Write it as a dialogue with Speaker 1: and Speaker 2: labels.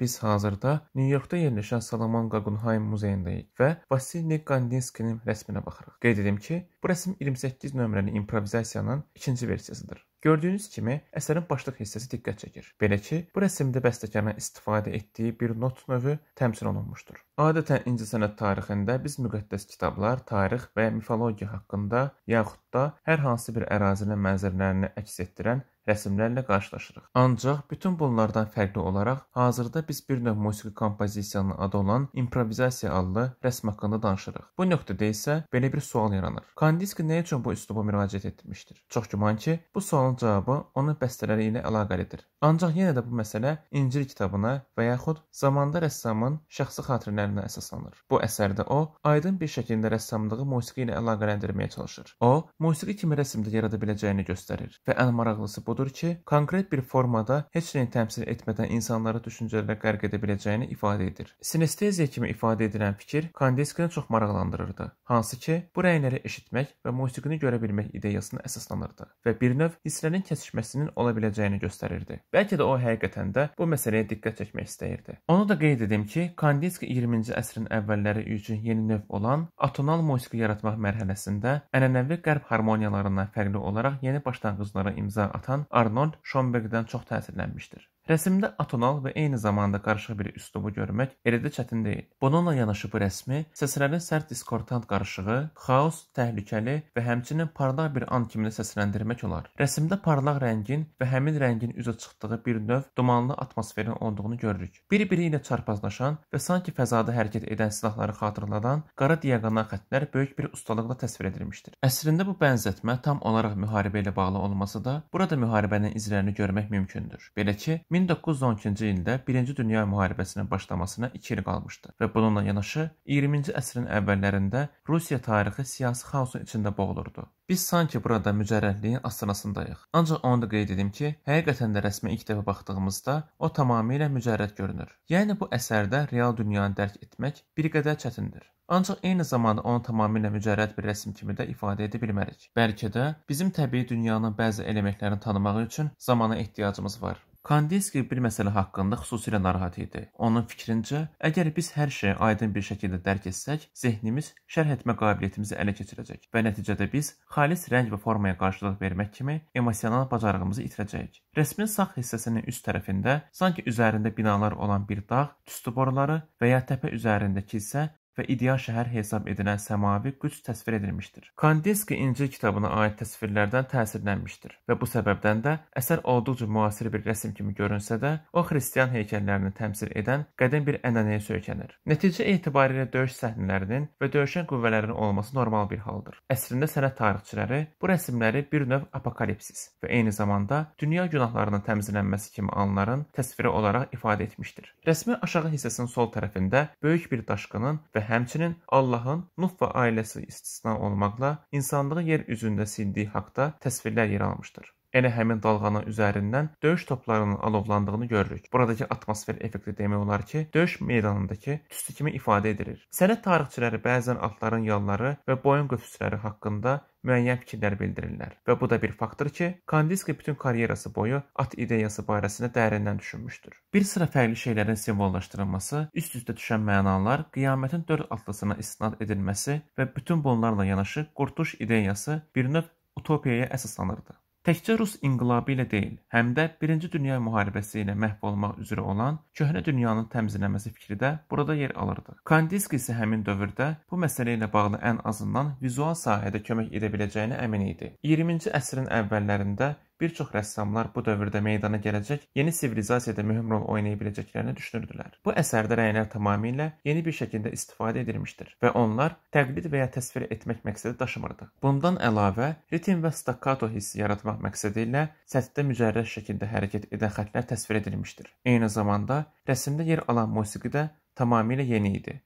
Speaker 1: Biz hazırda Nyu-Yorkda yerləşən Salomon Guggenheim muzeyindəyik və Vasili Qandinskinin rəsminə baxırıq. Qeyd edim ki, bu rəsm 28 nömrəli improvizasiyanın ikinci versiyasıdır. Gördüyünüz kimi əsərin başlıq hissəsi diqqət çəkir. Belə ki, bu rəsmdə bəstəkarın istifadə etdiyi bir not növü təmsil olunmuşdur. Adətən incəsənət tarixində biz müqəddəs kitablar, tarix və mifologiya haqqında yaxud da hər hansı bir ərazinin mənzərələrini əks etdirən rəsmlərlə qarşılaşırıq. Ancaq bütün bunlardan fərqli olaraq hazırda biz bir növ musiqi kompozisiyanın adı olan improvizasiya adlı rəsm haqqında danışırıq. Bu nöqtədə isə belə bir sual yaranır. Kandiski nə üçün bu üsluba müraciət etmişdir? Çox güman ki, bu sualın cavabı onun bəstələri ilə əlaqəlidir. Ancaq yenə də bu məsələ İncil kitabına və yaxud zamanda rəssamın şəxsi xatirələrinə əsaslanır. Bu əsərdə o, aydın bir şəkildə rəssamlığı musiqi ilə əlaqələndirməyə çalışır. O, musiqi kimi rəsmdə yarada biləcəyini göstərir və ən maraqlısı budur odur ki, konkret bir formada heç nəyi təmsil etmədən insanları düşüncələrə qərq edə biləcəyini ifadə edir. Sinesteziya kimi ifadə edilən fikir Kandinskini çox maraqlandırırdı, hansı ki, bu rəyləri eşitmək və musiqini görə bilmək ideyasına əsaslanırdı və bir növ hisslərin kəsişməsinin ola biləcəyini göstərirdi. Bəlkə də o həqiqətən də bu məsələyə diqqət çəkmək istəyirdi. Onu da qeyd edim ki, Kandinski 20-ci əsrin əvvəlləri üçün yeni növ olan atonal musiqi yaratmaq mərhələsində ənənəvi qərb harmoniyalarından fərqli olaraq yeni başlanğıclara imza atan baxımından Arnold Schomburgdan çox təsirlənmişdir. Rəsmdə atonal və eyni zamanda qarışıq bir üslubu görmək elə də çətin deyil. Bununla yanaşı bu rəsmi səslərin sərt diskortant qarışığı, xaos, təhlükəli və həmçinin parlaq bir an kimi səsləndirmək olar. Rəsmdə parlaq rəngin və həmin rəngin üzə çıxdığı bir növ dumanlı atmosferin olduğunu görürük. Bir-biri ilə çarpazlaşan və sanki fəzada hərəkət edən silahları xatırladan qara diaqonal xəttlər böyük bir ustalıqla təsvir edilmişdir. Əslində bu bənzətmə tam olaraq müharibə ilə bağlı olması da burada müharibə müharibənin izlərini görmək mümkündür. Belə ki, 1912-ci ildə 1-ci Dünya müharibəsinin başlamasına 2 il qalmışdı və bununla yanaşı 20-ci əsrin əvvəllərində Rusiya tarixi siyasi xaosun içində boğulurdu. Biz sanki burada mücərrərliyin asırasındayıq. Ancaq onu da qeyd edim ki, həqiqətən də rəsmə ilk dəfə baxdığımızda o tamamilə mücərrəd görünür. Yəni bu əsərdə real dünyanı dərk etmək bir qədər çətindir. Ancaq eyni zamanda onu tamamilə mücərrəd bir rəsm kimi də ifadə edə bilmərik. Bəlkə də bizim təbii dünyanın bəzi elementlərini tanımaq üçün zamana ehtiyacımız var. Kandinski bir məsələ haqqında xüsusilə narahat idi. Onun fikrincə, əgər biz hər şeyi aydın bir şəkildə dərk etsək, zehnimiz şərh etmə qabiliyyətimizi ələ keçirəcək və nəticədə biz xalis rəng və formaya qarşılıq vermək kimi emosional bacarığımızı itirəcəyik. Rəsmin sağ hissəsinin üst tərəfində sanki üzərində binalar olan bir dağ, tüstü boruları və ya təpə üzərində kilsə və ideal şəhər hesab edilən səmavi qüds təsvir edilmişdir. Kandiski İncil kitabına aid təsvirlərdən təsirlənmişdir və bu səbəbdən də əsər olduqca müasir bir rəsm kimi görünsə də, o xristian heykəllərini təmsil edən qədim bir ənənəyə söykənir. Nəticə etibarilə döyüş səhnələrinin və döyüşən qüvvələrin olması normal bir haldır. Əslində sənət tarixçiləri bu rəsmləri bir növ apokalipsis və eyni zamanda dünya günahlarının təmizlənməsi kimi anların təsviri olaraq ifadə etmişdir. Rəsmin aşağı hissəsinin sol tərəfində böyük bir daşqının və həmçinin Allahın Nuh və ailəsi istisna olmaqla insanlığı yer üzündə sildiyi haqda təsvirlər yer almışdır. Elə həmin dalğanın üzərindən döyüş toplarının alovlandığını görürük. Buradakı atmosfer effekti demək olar ki, döyüş meydanındakı tüstü kimi ifadə edilir. Sənət tarixçiləri bəzən atların yalları və boyun qövsləri haqqında müəyyən fikirlər bildirirlər. Və bu da bir faktor ki, Kandiski bütün karyerası boyu at ideyası barəsində dərindən düşünmüşdür. Bir sıra fərqli şeylərin simvollaşdırılması, üst-üstə düşən mənalar, qiyamətin 4 atlısına istinad edilməsi və bütün bunlarla yanaşı qurtuluş ideyası bir növ utopiyaya əsaslanırdı təkcə Rus inqilabı ilə deyil, həm də 1-ci Dünya müharibəsi ilə məhv olmaq üzrə olan köhnə dünyanın təmizləməsi fikri də burada yer alırdı. Kandiski isə həmin dövrdə bu məsələ ilə bağlı ən azından vizual sahədə kömək edə biləcəyinə əmin idi. 20-ci əsrin əvvəllərində bir çox rəssamlar bu dövrdə meydana gələcək yeni sivilizasiyada mühüm rol oynaya biləcəklərini düşünürdülər. Bu əsərdə rəylər tamamilə yeni bir şəkildə istifadə edilmişdir və onlar təqlid və ya təsvir etmək məqsədi daşımırdı. Bundan əlavə, ritm və stakkato hissi yaratmaq məqsədi ilə səthdə mücərrəd şəkildə hərəkət edən xətlər təsvir edilmişdir. Eyni zamanda rəsmdə yer alan musiqi də tamamilə yeni idi.